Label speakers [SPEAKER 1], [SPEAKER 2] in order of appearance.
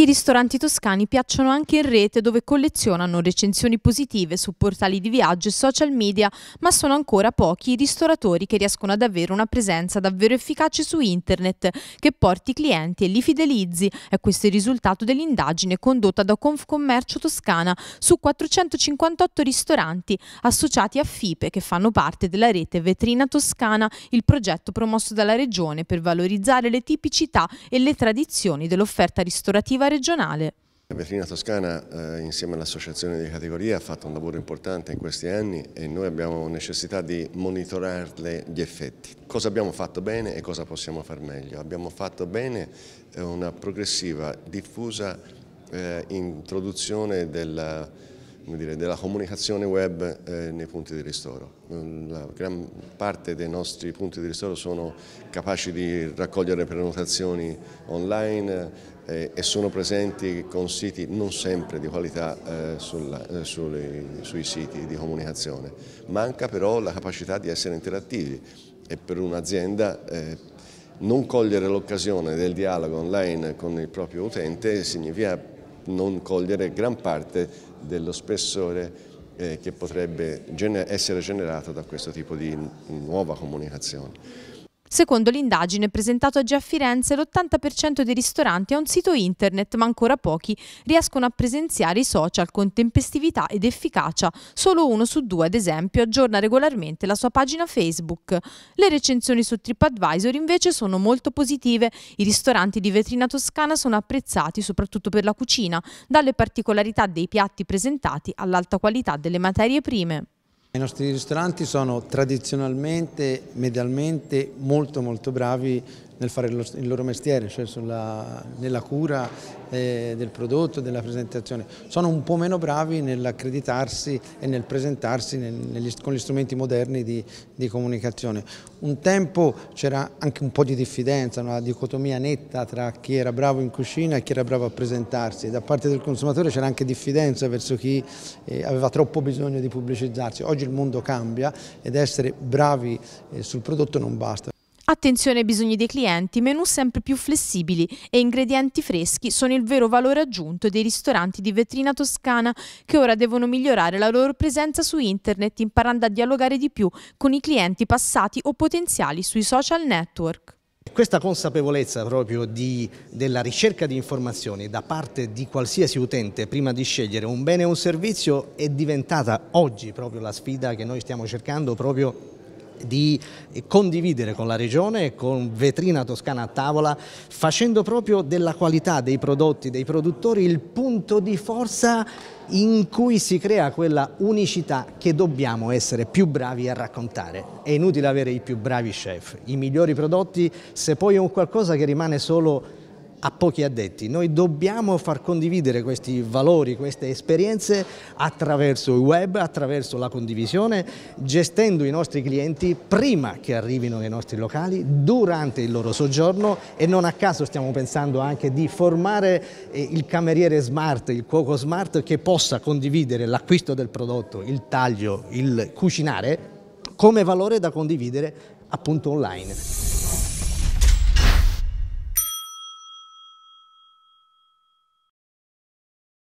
[SPEAKER 1] I ristoranti toscani piacciono anche in rete dove collezionano recensioni positive su portali di viaggio e social media, ma sono ancora pochi i ristoratori che riescono ad avere una presenza davvero efficace su internet, che porti clienti e li fidelizzi. E questo è il risultato dell'indagine condotta da Confcommercio Toscana su 458 ristoranti associati a FIPE che fanno parte della rete Vetrina Toscana, il progetto promosso dalla Regione per valorizzare le tipicità e le tradizioni dell'offerta ristorativa regionale.
[SPEAKER 2] La Vetrina Toscana eh, insieme all'associazione di categoria ha fatto un lavoro importante in questi anni e noi abbiamo necessità di monitorarle gli effetti. Cosa abbiamo fatto bene e cosa possiamo far meglio? Abbiamo fatto bene eh, una progressiva, diffusa eh, introduzione della dire, della comunicazione web eh, nei punti di ristoro. La gran parte dei nostri punti di ristoro sono capaci di raccogliere prenotazioni online eh, e sono presenti con siti non sempre di qualità eh, sulla, eh, sui, sui siti di comunicazione. Manca però la capacità di essere interattivi e per un'azienda eh, non cogliere l'occasione del dialogo online con il proprio utente significa non cogliere gran parte dello spessore eh, che potrebbe gener essere generato da questo tipo di nuova comunicazione.
[SPEAKER 1] Secondo l'indagine presentata oggi a Firenze, l'80% dei ristoranti ha un sito internet, ma ancora pochi riescono a presenziare i social con tempestività ed efficacia. Solo uno su due, ad esempio, aggiorna regolarmente la sua pagina Facebook. Le recensioni su TripAdvisor invece sono molto positive. I ristoranti di vetrina toscana sono apprezzati soprattutto per la cucina, dalle particolarità dei piatti presentati all'alta qualità delle materie prime.
[SPEAKER 3] I nostri ristoranti sono tradizionalmente, medialmente molto molto bravi nel fare il loro mestiere, cioè sulla, nella cura eh, del prodotto, della presentazione. Sono un po' meno bravi nell'accreditarsi e nel presentarsi nel, negli, con gli strumenti moderni di, di comunicazione. Un tempo c'era anche un po' di diffidenza, una dicotomia netta tra chi era bravo in cucina e chi era bravo a presentarsi. Da parte del consumatore c'era anche diffidenza verso chi eh, aveva troppo bisogno di pubblicizzarsi. Oggi il mondo cambia ed essere bravi eh, sul prodotto non basta.
[SPEAKER 1] Attenzione ai bisogni dei clienti, menù sempre più flessibili e ingredienti freschi sono il vero valore aggiunto dei ristoranti di vetrina toscana che ora devono migliorare la loro presenza su internet imparando a dialogare di più con i clienti passati o potenziali sui social network.
[SPEAKER 4] Questa consapevolezza proprio di, della ricerca di informazioni da parte di qualsiasi utente prima di scegliere un bene o un servizio è diventata oggi proprio la sfida che noi stiamo cercando proprio di condividere con la Regione con Vetrina Toscana a tavola, facendo proprio della qualità dei prodotti, dei produttori, il punto di forza in cui si crea quella unicità che dobbiamo essere più bravi a raccontare. È inutile avere i più bravi chef, i migliori prodotti, se poi è un qualcosa che rimane solo a pochi addetti. Noi dobbiamo far condividere questi valori, queste esperienze attraverso il web, attraverso la condivisione, gestendo i nostri clienti prima che arrivino nei nostri locali, durante il loro soggiorno e non a caso stiamo pensando anche di formare eh, il cameriere smart, il cuoco smart che possa condividere l'acquisto del prodotto, il taglio, il cucinare come valore da condividere appunto online.